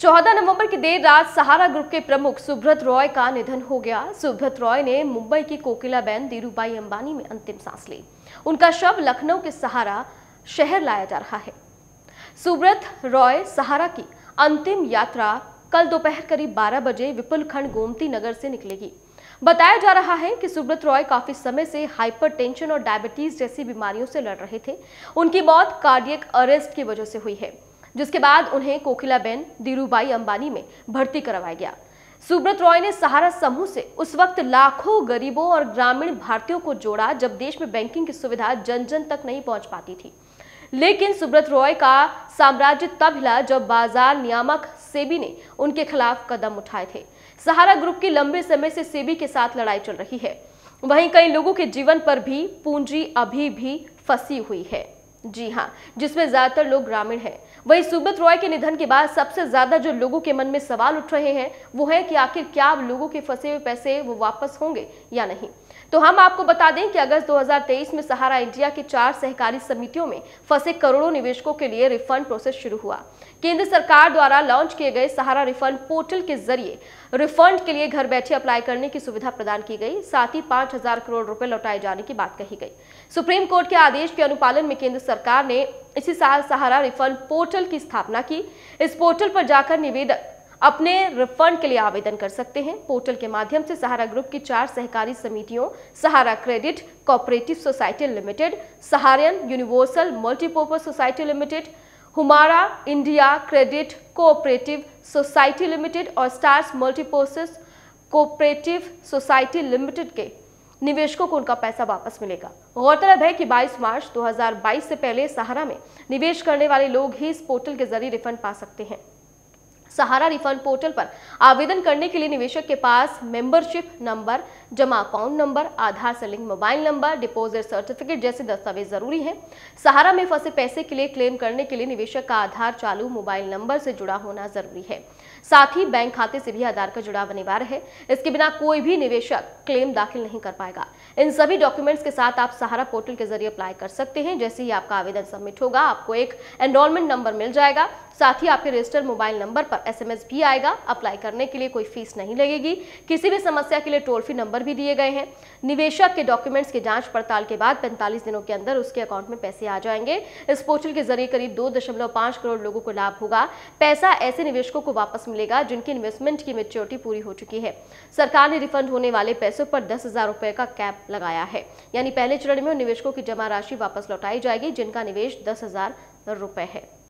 चौदह नवंबर की देर रात सहारा ग्रुप के प्रमुख सुब्रत रॉय का निधन हो गया सुब्रत रॉय ने मुंबई की कोकिला बहन धीरूबाई अंबानी में अंतिम सांस ली उनका शव लखनऊ के सहारा शहर लाया जा रहा है सुब्रत रॉय सहारा की अंतिम यात्रा कल दोपहर करीब 12 बजे विपुल खंड गोमती नगर से निकलेगी बताया जा रहा है कि सुब्रत रॉय काफी समय से हाइपरटेंशन और डायबिटीज जैसी बीमारियों से लड़ रहे थे उनकी मौत कार्डियक अरेस्ट की वजह से हुई है जिसके बाद उन्हें कोकिलाबेन धीरूभाई अंबानी में भर्ती करवाया गया सुब्रत रॉय ने सहारा समूह से उस वक्त लाखों गरीबों और ग्रामीण भारतीयों को जोड़ा जब देश में बैंकिंग की सुविधा जन जन तक नहीं पहुंच पाती थी लेकिन सुब्रत रॉय का साम्राज्य तब हिला जब बाजार नियामक सेबी ने उनके खिलाफ कदम उठाए थे सहारा ग्रुप की लंबे समय से सेबी के साथ लड़ाई चल रही है वहीं कई लोगों के जीवन पर भी पूंजी अभी भी फंसी हुई है जी हाँ जिसमें ज्यादातर लोग ग्रामीण हैं वही सुब्रत रॉय के निधन के बाद सबसे ज्यादा जो लोगों के मन में सवाल उठ रहे हैं वो है कि आखिर क्या लोगों के फंसे हुए पैसे वो वापस होंगे या नहीं तो हम आपको बता दें कि अगस्त 2023 में सहारा इंडिया की चार सहकारी समितियों में फंसे करोड़ों निवेशकों के लिए रिफंड प्रोसेस शुरू हुआ केंद्र सरकार द्वारा लॉन्च किए गए सहारा रिफंड पोर्टल के जरिए रिफंड के लिए घर बैठे अप्लाई करने की सुविधा प्रदान की गई साथ ही पांच करोड़ रुपए लौटाए जाने की बात कही गई सुप्रीम कोर्ट के आदेश के अनुपालन में केंद्र सरकार ने इसी साल सहारा रिफंड पोर्टल की स्थापना की इस पोर्टल पर जाकर निवेदक अपने रिफंड के लिए आवेदन कर सकते हैं पोर्टल के माध्यम से सहारा ग्रुप की चार सहकारी समितियों Sahara credit cooperative society limited Saharayan universal multipurpose society limited Hamara India credit cooperative society limited और Stars multipurpose cooperative society limited के निवेशकों को उनका पैसा वापस मिलेगा गौरतलब है कि 22 मार्च 2022 से पहले सहारा में निवेश करने वाले लोग ही इस पोर्टल के जरिए रिफंड पा सकते हैं सहारा रिफंड पोर्टल पर आवेदन करने के लिए निवेशक के पास मेंबरशिप नंबर जमा अकाउंट नंबर आधार से link mobile number deposit certificate जैसे दस्तावेज जरूरी हैं सहारा में फंसे पैसे के लिए क्लेम करने के लिए निवेशक का आधार चालू मोबाइल नंबर से जुड़ा होना जरूरी है साथ ही बैंक खाते से भी आधार का जुड़ाव अनिवार्य है इसके बिना कोई भी निवेशक क्लेम दाखिल नहीं कर पाएगा इन सभी डॉक्यूमेंट्स के साथ आप सहारा पोर्टल के जरिए अप्लाई कर सकते हैं जैसे ही आपका आवेदन सबमिट होगा आपको एक एनरोलमेंट नंबर मिल जाएगा साथ ही आपके रजिस्टर्ड मोबाइल नंबर पर एसएमएस भी आएगा अप्लाई करने के लिए कोई फीस नहीं लगेगी किसी भी समस्या के लिए टोल फ्री नंबर भी दिए गए हैं निवेशक के डॉक्यूमेंट्स की जांच पड़ताल के बाद 45 दिनों के अंदर उसके अकाउंट में पैसे आ जाएंगे इस पोर्टल के जरिए करीब पांच करोड़ लोगों को लाभ होगा पैसा ऐसे निवेशकों को वापस मिलेगा जिनकी इन्वेस्टमेंट की मेच्योरिटी पूरी हो चुकी है सरकार ने रिफंड होने वाले पैसों पर दस हजार का कैप लगाया है यानी पहले चरण में उन निवेशकों की जमा राशि वापस लौटाई जाएगी जिनका निवेश दस हजार है